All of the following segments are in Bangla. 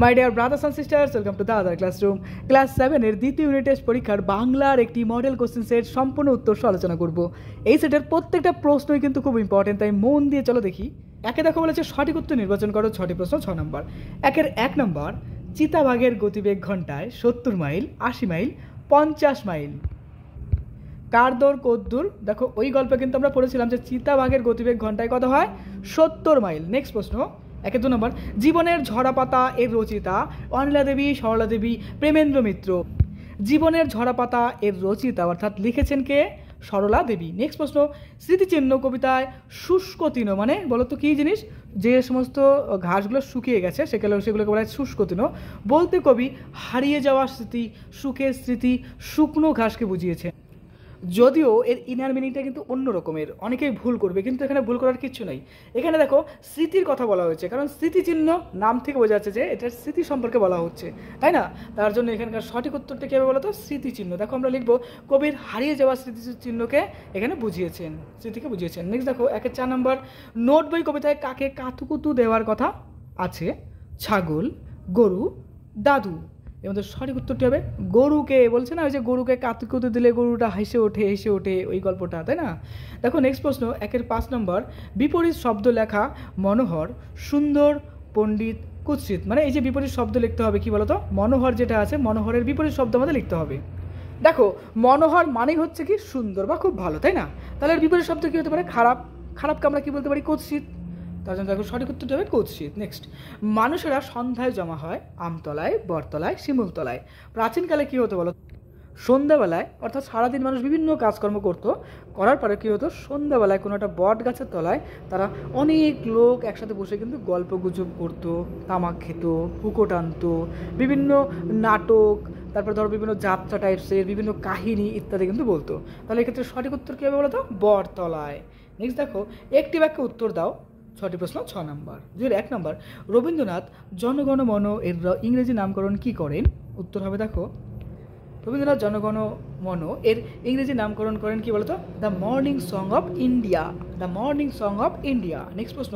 my dear brothers and sisters welcome to other classroom class সেভেনের দ্বিতীয় ইউনিট টেস্ট পরীক্ষার বাংলার একটি মডেল কোশ্চেন সেট সম্পূর্ণ উত্তর আলোচনা করব এই সেটের প্রত্যেকটা প্রশ্নই কিন্তু খুব ইম্পর্টেন্ট তাই মন দিয়ে চলো দেখি একে দেখো বলেছে সঠিক উত্তর নির্বাচন করো ছটি প্রশ্ন ছ নম্বর একের এক নম্বর চিতাবাঘের গতিবেগ ঘন্টায় সত্তর মাইল আশি মাইল পঞ্চাশ মাইল কারদোর কদ্দুর দেখো ওই গল্পে কিন্তু আমরা পড়েছিলাম যে চিতাবাঘের গতিবেগ ঘন্টায় কত হয় সত্তর মাইল নেক্সট প্রশ্ন একে দু নম্বর জীবনের ঝরাপাতা এর রচিতা অনিলা দেবী সরলা দেবী প্রেমেন্দ্র মিত্র জীবনের ঝরাপাতা এর রচিতা অর্থাৎ লিখেছেন কে সরলা দেবী নেক্সট প্রশ্ন স্মৃতিচিহ্ন কবিতায় শুষ্ক তিন মানে বলতো কী জিনিস যে সমস্ত ঘাসগুলো শুকিয়ে গেছে সেগুলো সেগুলোকে বলা হয় শুষ্ক তিন বলতে কবি হারিয়ে যাওয়া স্মৃতি সুখের স্মৃতি শুকনো ঘাসকে বুঝিয়েছে যদিও এর ইনার মিনিংটা কিন্তু অন্য রকমের অনেকেই ভুল করবে কিন্তু এখানে ভুল করার কিছু নেই এখানে দেখো স্মৃতির কথা বলা হয়েছে কারণ স্মৃতিচিহ্ন নাম থেকে বোঝা যাচ্ছে যে এটার স্মৃতি সম্পর্কে বলা হচ্ছে তাই না তার জন্য এখানকার সঠিক উত্তরটা কীভাবে বলতো বলো তো স্মৃতিচিহ্ন দেখো আমরা লিখবো কবির হারিয়ে যাওয়া স্মৃতিচিহ্নকে এখানে বুঝিয়েছেন স্মৃতিকে বুঝিয়েছেন নেক্সট দেখো একে চার নম্বর নোট বই কবিতায় কাকে কাতুকুতু দেওয়ার কথা আছে ছাগল গরু দাদু এর সঠিক উত্তরটি হবে গরুকে বলছে না ওই যে গরুকে কুতু দিলে গরুটা হেসে ওঠে হেসে ওঠে ওই গল্পটা তাই না দেখো নেক্সট প্রশ্ন একের পাঁচ নম্বর বিপরীত শব্দ লেখা মনোহর সুন্দর পণ্ডিত কুৎসিত মানে এই যে বিপরীত শব্দ লিখতে হবে কি বলতো মনোহর যেটা আছে মনোহরের বিপরীত শব্দ আমাদের লিখতে হবে দেখো মনোহর মানেই হচ্ছে কি সুন্দর বা খুব ভালো তাই না তাহলে বিপরীত শব্দ কী হতে পারে খারাপ খারাপকে আমরা কী বলতে পারি কুৎসিত তার জন্য দেখো সঠিক উত্তরটা হবে কুৎসিত নেক্সট মানুষেরা সন্ধ্যায় জমা হয় আমতলায় বরতলায় শিমুলতলায় প্রাচীনকালে কী হতো বলো সন্ধ্যাবেলায় অর্থাৎ সারাদিন মানুষ বিভিন্ন কাজকর্ম করতো করার পরে কী হতো সন্ধ্যাবেলায় কোনো একটা বট গাছের তলায় তারা অনেক লোক একসাথে বসে কিন্তু গল্প গুজব করতো তামাক খেত হুকো টানতো বিভিন্ন নাটক তারপর ধরো বিভিন্ন যাত্রা টাইপসের বিভিন্ন কাহিনী ইত্যাদি কিন্তু বলতো তাহলে এক্ষেত্রে সঠিক উত্তর কী হবে বলতো বটতলায় নেক্সট দেখো একটি বাক্যে উত্তর দাও ছটি প্রশ্ন ছ নম্বর দুই এক নম্বর রবীন্দ্রনাথ জনগণ মন এর ইংরেজি নামকরণ কি করেন উত্তর হবে দেখো রবীন্দ্রনাথ জনগণ মন এর ইংরেজি নামকরণ করেন কি বলতো the morning song of India the morning song of India next প্রশ্ন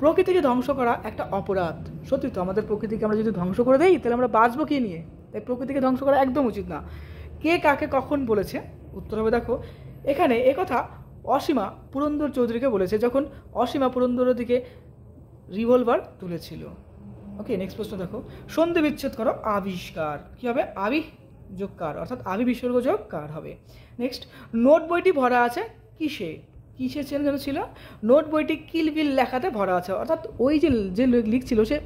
প্রকৃতিকে ধ্বংস করা একটা অপরাধ সত্যি তো আমাদের প্রকৃতিকে আমরা যদি ধ্বংস করে দেই তাহলে আমরা বাঁচবো কি নিয়ে তাই প্রকৃতিকে ধ্বংস করা একদম উচিত না কে কাকে কখন বলেছে উত্তর হবে দেখো এখানে একথা অসীমা পুরন্দর চৌধুরীকে বলেছে যখন অসীমা পুরন্দরের দিকে রিভলভার তুলেছিল ওকে নেক্সট প্রশ্ন দেখো সন্ধি বিচ্ছেদ করো আবিষ্কার কি হবে আবি যোগ কার অর্থাৎ আবি বিসর্গ যোগ কার হবে নেক্সট নোট বইটি ভরা আছে কিসে কিসের চেঞ্জ যেন ছিল নোট বইটি কিলবিল লেখাতে ভরা আছে অর্থাৎ ওই যে যে লিখছিল সে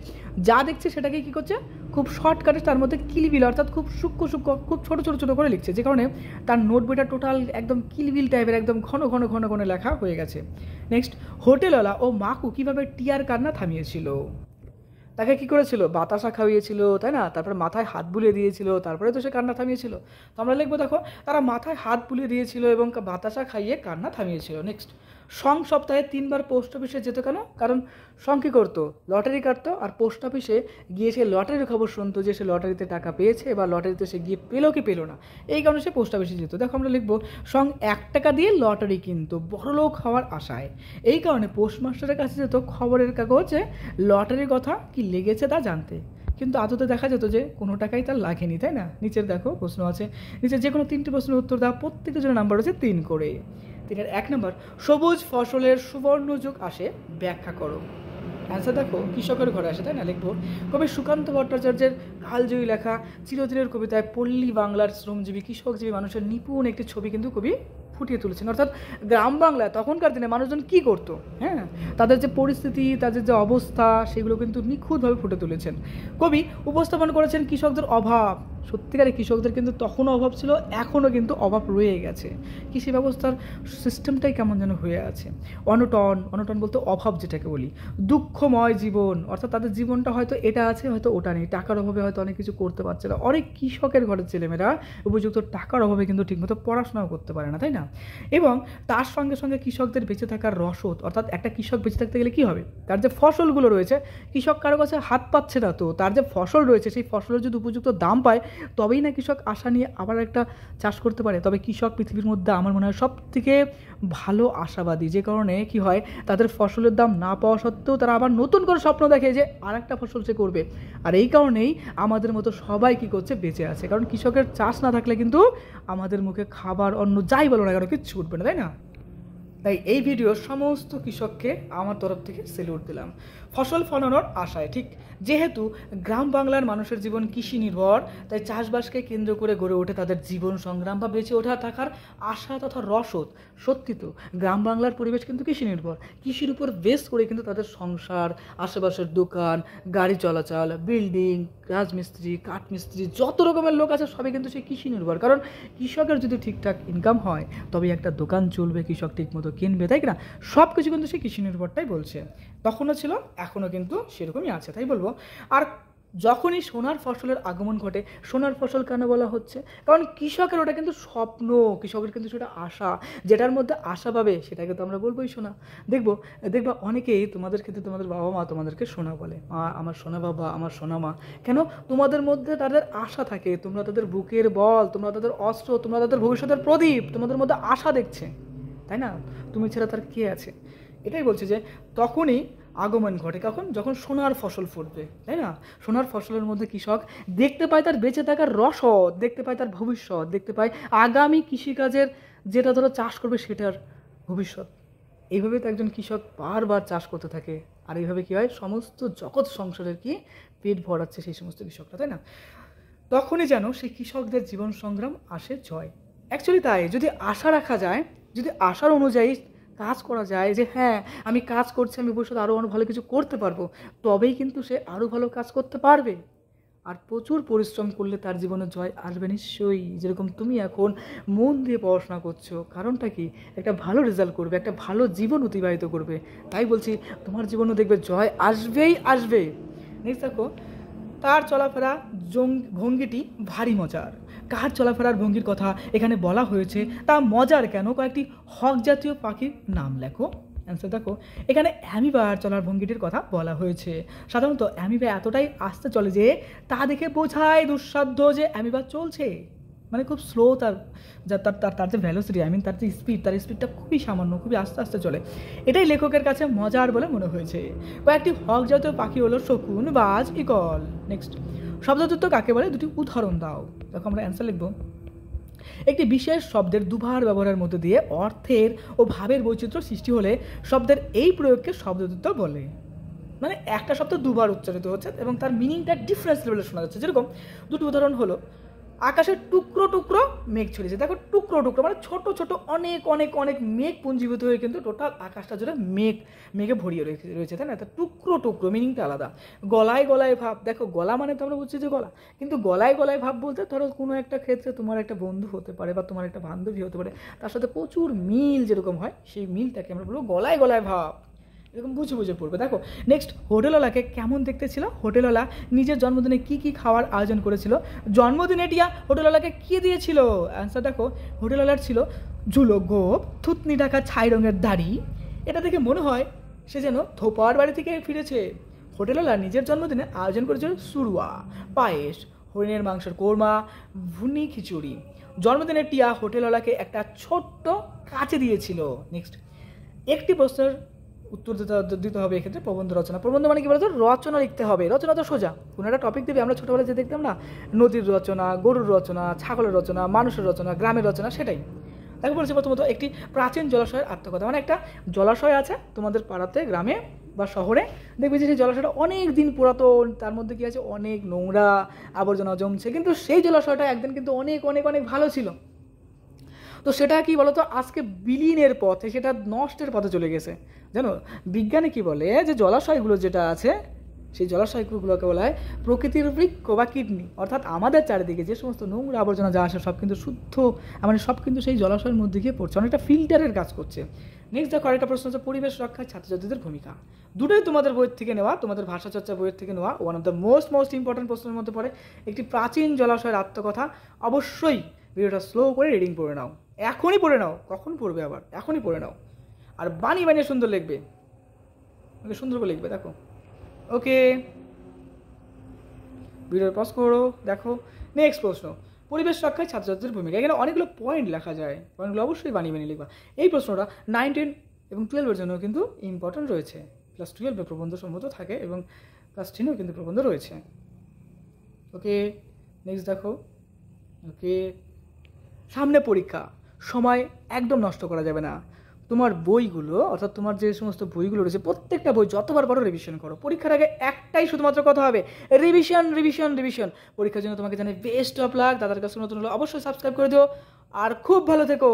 যা দেখছে সেটাকে কি করছে খুব শর্টকাটে তার মধ্যে কিলবিল অর্থাৎ খুব সূক্ষ্ম সূক্ষ্ম খুব ছোটো ছোটো ছোটো করে লিখছে যে কারণে তার নোট বইটা টোটাল একদম কিলবিল টাইপের একদম ঘন ঘন ঘন ঘন লেখা হয়ে গেছে নেক্সট হোটেলওয়ালা ও মাকু কীভাবে টিয়ার কান্না থামিয়েছিল তাকে কি করেছিল বাতাসা খাইয়েছিল তাই না তারপরে মাথায় হাত বুলিয়ে দিয়েছিল তারপরে তো সে কান্না থামিয়েছিল তো আমরা লিখবো দেখো তারা মাথায় হাত বুলিয়ে দিয়েছিল এবং বাতাসা খাইয়ে কান্না থামিয়েছিল নেক্সট সং সপ্তাহে তিনবার পোস্ট অফিসে যেত কেন কারণ সং কী করতো লটারি কাটতো আর পোস্ট অফিসে গিয়ে সে লটারির খবর শুনতো যে সে লটারিতে টাকা পেয়েছে বা লটারিতে সে গিয়ে পেলো কি পেলো না এই কারণে সে পোস্ট অফিসে যেত দেখো আমরা লিখবো সং এক টাকা দিয়ে লটারি কিনতো লোক হওয়ার আশায় এই কারণে পোস্টমাস্টারের কাছে যেত খবরের কাগজে লটারির কথা কি লেগেছে তা জানতে কিন্তু আদতে দেখা যেত যে কোনো টাকাই তার লাগেনি তাই না নিচের দেখো প্রশ্ন আছে নিচে যে কোনো তিনটি প্রশ্নের উত্তর দেওয়া প্রত্যেকের জন্য নাম্বার রয়েছে তিন করে তিনের এক নম্বর সবুজ ফসলের সুবর্ণ যুগ আসে ব্যাখ্যা করো অ্যান্সার দেখো কৃষকের ঘরে আসে তাই না লিখবো কবি সুকান্ত ভট্টাচার্যের কালজয়ী লেখা চিরদিনের কবিতায় পল্লী বাংলার শ্রমজীবী কৃষকজীবী মানুষের নিপুণ একটি ছবি কিন্তু কবি ফুটিয়ে তুলেছেন অর্থাৎ গ্রাম বাংলায় তখনকার দিনে মানুষজন কি করত হ্যাঁ তাদের যে পরিস্থিতি তাদের যে অবস্থা সেগুলো কিন্তু নিখুঁতভাবে ফুটে তুলেছেন কবি উপস্থাপন করেছেন কৃষকদের অভাব সত্যিকারে কৃষকদের কিন্তু তখনও অভাব ছিল এখনও কিন্তু অভাব রয়ে গেছে কৃষি ব্যবস্থার সিস্টেমটাই কেমন যেন হয়ে আছে অনটন অনটন বলতে অভাব যেটাকে বলি দুঃখময় জীবন অর্থাৎ তাদের জীবনটা হয়তো এটা আছে হয়তো ওটা নেই টাকার অভাবে হয়তো অনেক কিছু করতে পারছে না অনেক কৃষকের ঘরের ছেলেমেয়েরা উপযুক্ত টাকার অভাবে কিন্তু ঠিকমতো পড়াশোনাও করতে পারে না তাই না এবং তার সঙ্গে সঙ্গে কৃষকদের বেঁচে থাকার রসদ অর্থাৎ একটা কৃষক বেঁচে থাকতে গেলে কী হবে তার যে ফসলগুলো রয়েছে কৃষক কারো কাছে হাত পাচ্ছে না তো তার যে ফসল রয়েছে সেই ফসলের যদি উপযুক্ত দাম পায় তবেই না কৃষক আশা নিয়ে আবার একটা চাষ করতে পারে তবে কৃষক পৃথিবীর মধ্যে আমার মনে হয় সব থেকে ভালো আশাবাদী যে কারণে কি হয় তাদের ফসলের দাম না পাওয়া সত্ত্বেও তারা আবার নতুন করে স্বপ্ন দেখে যে আর একটা ফসল সে করবে আর এই কারণেই আমাদের মতো সবাই কি করছে বেঁচে আছে কারণ কৃষকের চাষ না থাকলে কিন্তু আমাদের মুখে খাবার অন্য যাই বলো না কেন কিচ্ছু উঠবে না তাই না তাই এই ভিডিও সমস্ত কৃষককে আমার তরফ থেকে সেলুট দিলাম ফসল ফলানোর আশায় ঠিক যেহেতু গ্রাম বাংলার মানুষের জীবন কৃষি নির্ভর তাই চাষবাসকে কেন্দ্র করে গড়ে ওঠে তাদের জীবন সংগ্রাম বা বেঁচে ওঠা থাকার আশা তথা রসদ সত্যি তো গ্রাম বাংলার পরিবেশ কিন্তু কৃষি নির্ভর কৃষির উপর বেস করে কিন্তু তাদের সংসার আশেপাশের দোকান গাড়ি চলাচল বিল্ডিং রাজমিস্ত্রি কাঠমিস্ত্রি যত রকমের লোক আছে সবই কিন্তু সেই কৃষি নির্ভর কারণ কৃষকের যদি ঠিকঠাক ইনকাম হয় তবে একটা দোকান চলবে কৃষক ঠিকমতো কিনবে তাই না সব কিছু কিন্তু সে কৃষি নির্ভরটাই বলছে তখনও ছিল এখনও কিন্তু সেরকমই আছে তাই বলবো আর যখনই সোনার ফসলের আগমন ঘটে সোনার ফসল কেন বলা হচ্ছে কারণ কৃষকের ওটা কিন্তু স্বপ্ন কৃষকের কিন্তু সেটা আশা যেটার মধ্যে আশা পাবে সেটাকে তো আমরা বলবোই সোনা দেখবো দেখবা অনেকেই তোমাদের ক্ষেত্রে তোমাদের বাবা মা তোমাদেরকে সোনা বলে মা আমার সোনা বাবা আমার সোনা মা কেন তোমাদের মধ্যে তাদের আশা থাকে তোমরা তাদের বুকের বল তোমরা তাদের অস্ত্র তোমরা তাদের ভবিষ্যতের প্রদীপ তোমাদের মধ্যে আশা দেখছে তাই না তুমি ছাড়া তার কে আছে এটাই বলছে যে তখনই আগমন ঘটে কখন যখন সোনার ফসল ফুটবে তাই না সোনার ফসলের মধ্যে কৃষক দেখতে পায় তার বেঁচে থাকার রসদ দেখতে পায় তার ভবিষ্যৎ দেখতে পায় আগামী কৃষিকাজের যেটা ধরো চাষ করবে সেটার ভবিষ্যৎ এইভাবে তো একজন কৃষক বারবার চাষ করতে থাকে আর এইভাবে কী হয় সমস্ত জগৎ সংসারের কি পেট ভরাচ্ছে সেই সমস্ত কৃষকরা তাই না তখনই যেন সেই কৃষকদের জীবন সংগ্রাম আসে জয় অ্যাকচুয়ালি তাই যদি আশা রাখা যায় যদি আশার অনুযায়ী কাজ করা যায় যে হ্যাঁ আমি কাজ করছি আমি ভবিষ্যতে আরও অনেক ভালো কিছু করতে পারবো তবেই কিন্তু সে আরও ভালো কাজ করতে পারবে আর প্রচুর পরিশ্রম করলে তার জীবনে জয় আসবে নিশ্চয়ই যেরকম তুমি এখন মন দিয়ে পড়াশোনা করছো কারণটা কি একটা ভালো রেজাল্ট করবে একটা ভালো জীবন অতিবাহিত করবে তাই বলছি তোমার জীবনও দেখবে জয় আসবেই আসবে নেক্সট দেখো তার চলাফেরা ভঙ্গিটি ভারী মজার কার চলাফেরার ভঙ্গির কথা এখানে বলা হয়েছে তা মজার কেন কয়েকটি হক জাতীয় পাখির নাম লেখো অ্যান্সার দেখো এখানে অ্যামিবার চলার ভঙ্গিটির কথা বলা হয়েছে সাধারণত অ্যামিবা এতটাই আস্তে চলে যে তা দেখে বোঝায় দুঃসাধ্য যে অ্যামিবা চলছে মানে খুব স্লো তার যা তার তার তার যে ভ্যালোসিটি আই মিন তার যে স্পিড তার স্পিডটা খুবই সামান্য খুবই আস্তে আস্তে চলে এটাই লেখকের কাছে মজার বলে মনে হয়েছে বা একটি হক জাতীয় পাখি হলো শকুন বাজ ইকল নেক্সট শব্দযুক্ত কাকে বলে দুটি উদাহরণ দাও দেখো আমরা অ্যান্সার লিখবো একটি বিশেষ শব্দের দুবার ব্যবহারের মধ্যে দিয়ে অর্থের ও ভাবের বৈচিত্র্য সৃষ্টি হলে শব্দের এই প্রয়োগকে শব্দযুক্ত বলে মানে একটা শব্দ দুবার উচ্চারিত হচ্ছে এবং তার মিনিংটা ডিফারেন্স লেভেলে শোনা যাচ্ছে যেরকম দুটি উদাহরণ হলো আকাশে টুকরো টুকরো মেঘ ছড়িয়েছে দেখো টুকরো টুকরো মানে ছোট ছোট অনেক অনেক অনেক মেঘ পুঞ্জীভূত হয়ে কিন্তু টোটাল আকাশটা জুড়ে মেঘ মেঘে ভরিয়ে রয়েছে রয়েছে তাই না তা টুকরো টুকরো মিনিংটা আলাদা গলায় গলায় ভাব দেখো গলা মানে তো আমরা বুঝছি যে গলা কিন্তু গলায় গলায় ভাব বলতে ধরো কোনো একটা ক্ষেত্রে তোমার একটা বন্ধু হতে পারে বা তোমার একটা বান্ধবী হতে পারে তার সাথে প্রচুর মিল যেরকম হয় সেই মিলটাকে আমরা বলবো গলায় গলায় ভাব এরকম বুঝে বুঝে পড়বে দেখো নেক্সট হোটেলওয়ালাকে কেমন দেখতে ছিল হোটেলওয়ালা নিজের জন্মদিনে কি কি খাওয়ার আয়োজন করেছিল জন্মদিনে টিয়া হোটেলওয়ালাকে কী দিয়েছিল অ্যান্সার দেখো হোটেলওয়ালার ছিল ঝুলো গোপ থুতনি ঢাকা ছাই রঙের দাড়ি এটা দেখে মনে হয় সে যেন থোপার বাড়ি থেকে ফিরেছে হোটেলওয়ালা নিজের জন্মদিনে আয়োজন করেছিল সুরুয়া পায়েস হরিণের মাংসের কোরমা ভুনি খিচুড়ি জন্মদিনে টিয়া হোটেলওয়ালাকে একটা ছোট্ট কাছে দিয়েছিল নেক্সট একটি প্রশ্নের উত্তর দিতে দিতে হবে এক্ষেত্রে প্রবন্ধ রচনা প্রবন্ধ মানে কি বলতো রচনা লিখতে হবে রচনা তো সোজা কোনো একটা টপিক দেবে আমরা ছোটোবেলায় যে দেখতাম না নদীর রচনা গরুর রচনা ছাগলের রচনা মানুষের রচনা গ্রামের রচনা সেটাই তাকে বলছি প্রথমত একটি প্রাচীন জলাশয়ের আত্মকথা মানে একটা জলাশয় আছে তোমাদের পাড়াতে গ্রামে বা শহরে দেখবে যে সেই জলাশয়টা অনেক দিন পুরাতন তার মধ্যে কী আছে অনেক নোংরা আবর্জনা জমছে কিন্তু সেই জলাশয়টা একদিন কিন্তু অনেক অনেক অনেক ভালো ছিল তো সেটা কি বলতো আজকে বিলীনের পথে সেটা নষ্টের পথে চলে গেছে জানো বিজ্ঞানে কি বলে যে জলাশয়গুলো যেটা আছে সেই জলাশয়গুলোকে বলা হয় প্রকৃতির বৃক্ষ বা কিডনি অর্থাৎ আমাদের চারিদিকে যে সমস্ত নোংরা আবর্জনা যা আসে সব কিন্তু শুদ্ধ মানে সব কিন্তু সেই জলাশয়ের মধ্যে গিয়ে পড়ছে অনেকটা ফিল্টারের কাজ করছে নেক্সট দেখো আরেকটা প্রশ্ন হচ্ছে পরিবেশ রক্ষায় ছাত্রছাত্রীদের ভূমিকা দুটোই তোমাদের বইয়ের থেকে নেওয়া তোমাদের ভাষা চর্চা বইয়ের থেকে নেওয়া one of the most most important প্রশ্নের মধ্যে পড়ে একটি প্রাচীন জলাশয়ের আত্মকথা অবশ্যই ভিডিওটা স্লো করে রিডিং পড়ে নাও এখনই পড়ে নাও কখন পড়বে আবার এখনই পড়ে নাও আর বানি বানিয়ে সুন্দর লিখবে ওকে সুন্দর করে লিখবে দেখো ওকে ভিডিও পজ করো দেখো নেক্সট প্রশ্ন পরিবেশ রক্ষায় ছাত্রছাত্রীদের ভূমিকা এখানে অনেকগুলো পয়েন্ট লেখা যায় পয়েন্টগুলো অবশ্যই বানিয়ে বানিয়ে লিখবা এই প্রশ্নটা নাইন টেন এবং টুয়েলভের জন্য কিন্তু ইম্পর্ট্যান্ট রয়েছে ক্লাস টুয়েলভে প্রবন্ধ সম্মত থাকে এবং ক্লাস টেনেও কিন্তু প্রবন্ধ রয়েছে ওকে নেক্সট দেখো ওকে সামনে পরীক্ষা সময় একদম নষ্ট করা যাবে না তোমার বইগুলো অর্থাৎ তোমার যে সমস্ত বইগুলো রয়েছে প্রত্যেকটা বই যতবার পারো রিভিশন করো পরীক্ষার আগে একটাই শুধুমাত্র কথা হবে রিভিশন রিভিশন রিভিশন পরীক্ষার জন্য তোমাকে জানে বেস্ট অফ লাক দাদার কাছে নতুন হলো অবশ্যই সাবস্ক্রাইব করে দিও আর খুব ভালো থেকো